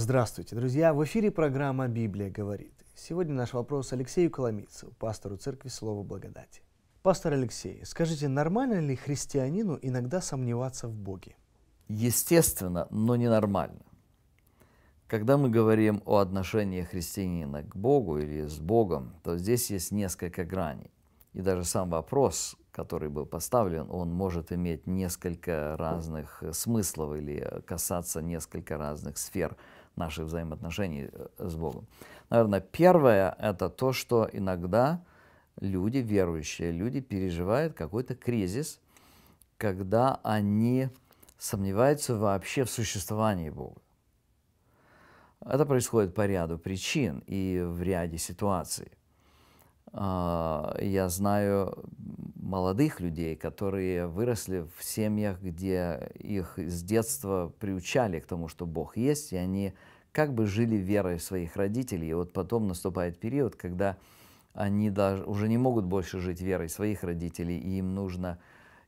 Здравствуйте, друзья! В эфире программа «Библия говорит». Сегодня наш вопрос Алексею Коломийцеву, пастору Церкви Слова Благодати. Пастор Алексей, скажите, нормально ли христианину иногда сомневаться в Боге? Естественно, но ненормально. Когда мы говорим о отношении христианина к Богу или с Богом, то здесь есть несколько граней. И даже сам вопрос, который был поставлен, он может иметь несколько разных смыслов или касаться несколько разных сфер – наших взаимоотношений э, с Богом. Наверное, первое – это то, что иногда люди, верующие люди, переживают какой-то кризис, когда они сомневаются вообще в существовании Бога. Это происходит по ряду причин и в ряде ситуаций. А, я знаю молодых людей, которые выросли в семьях, где их с детства приучали к тому, что Бог есть, и они как бы жили верой своих родителей. И вот потом наступает период, когда они даже уже не могут больше жить верой своих родителей, и им нужно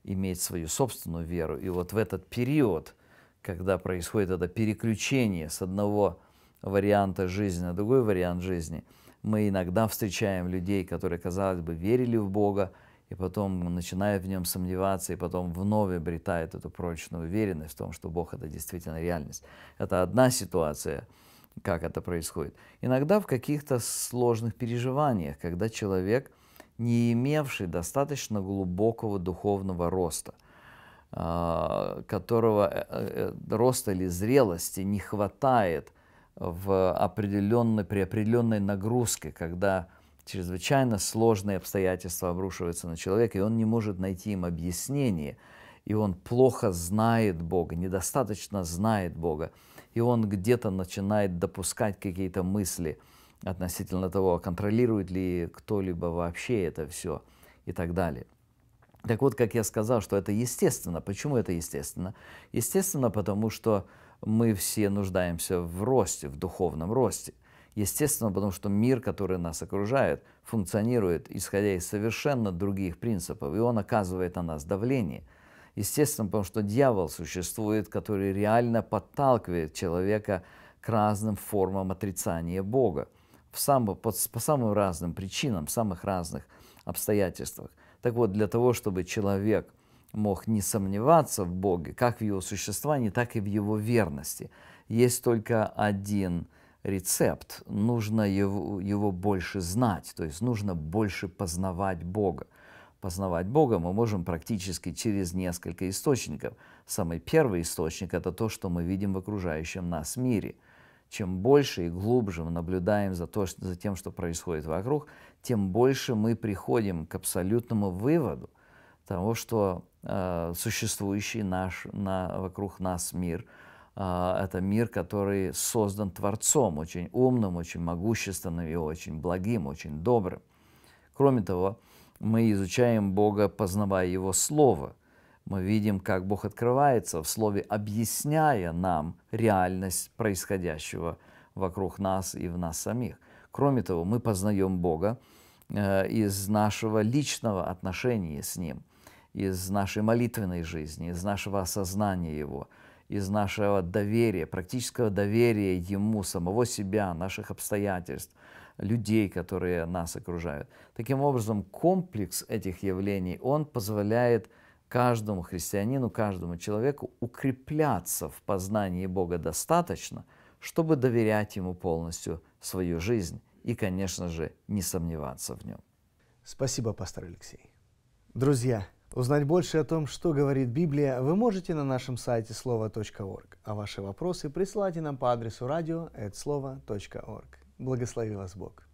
иметь свою собственную веру. И вот в этот период, когда происходит это переключение с одного варианта жизни на другой вариант жизни – мы иногда встречаем людей, которые, казалось бы, верили в Бога, и потом начинают в нем сомневаться, и потом вновь обретают эту прочную уверенность в том, что Бог – это действительно реальность. Это одна ситуация, как это происходит. Иногда в каких-то сложных переживаниях, когда человек, не имевший достаточно глубокого духовного роста, а, которого э, э, роста или зрелости не хватает – в определенной, при определенной нагрузке, когда чрезвычайно сложные обстоятельства обрушиваются на человека, и он не может найти им объяснение, и он плохо знает Бога, недостаточно знает Бога, и он где-то начинает допускать какие-то мысли относительно того, а контролирует ли кто-либо вообще это все и так далее. Так вот, как я сказал, что это естественно. Почему это естественно? Естественно, потому что мы все нуждаемся в росте, в духовном росте. Естественно, потому что мир, который нас окружает, функционирует, исходя из совершенно других принципов, и он оказывает на нас давление. Естественно, потому что дьявол существует, который реально подталкивает человека к разным формам отрицания Бога в сам, по, по самым разным причинам, в самых разных обстоятельствах. Так вот, для того, чтобы человек – мог не сомневаться в Боге, как в его существовании, так и в его верности. Есть только один рецепт, нужно его, его больше знать, то есть нужно больше познавать Бога. Познавать Бога мы можем практически через несколько источников. Самый первый источник – это то, что мы видим в окружающем нас мире – чем больше и глубже мы наблюдаем за, то, за тем, что происходит вокруг, тем больше мы приходим к абсолютному выводу, того, что э, существующий наш, на, вокруг нас мир э, – это мир, который создан Творцом, очень умным, очень могущественным и очень благим, очень добрым. Кроме того, мы изучаем Бога, познавая Его Слово. Мы видим, как Бог открывается в Слове, объясняя нам реальность происходящего вокруг нас и в нас самих. Кроме того, мы познаем Бога э, из нашего личного отношения с Ним – из нашей молитвенной жизни, из нашего осознания Его, из нашего доверия, практического доверия Ему, самого себя, наших обстоятельств, людей, которые нас окружают. Таким образом, комплекс этих явлений, он позволяет каждому христианину, каждому человеку укрепляться в познании Бога достаточно, чтобы доверять Ему полностью свою жизнь и, конечно же, не сомневаться в Нем. Спасибо, пастор Алексей. Друзья, Узнать больше о том, что говорит Библия, вы можете на нашем сайте слово.орг. а ваши вопросы присылайте нам по адресу радио.слово.орг. Благослови вас Бог!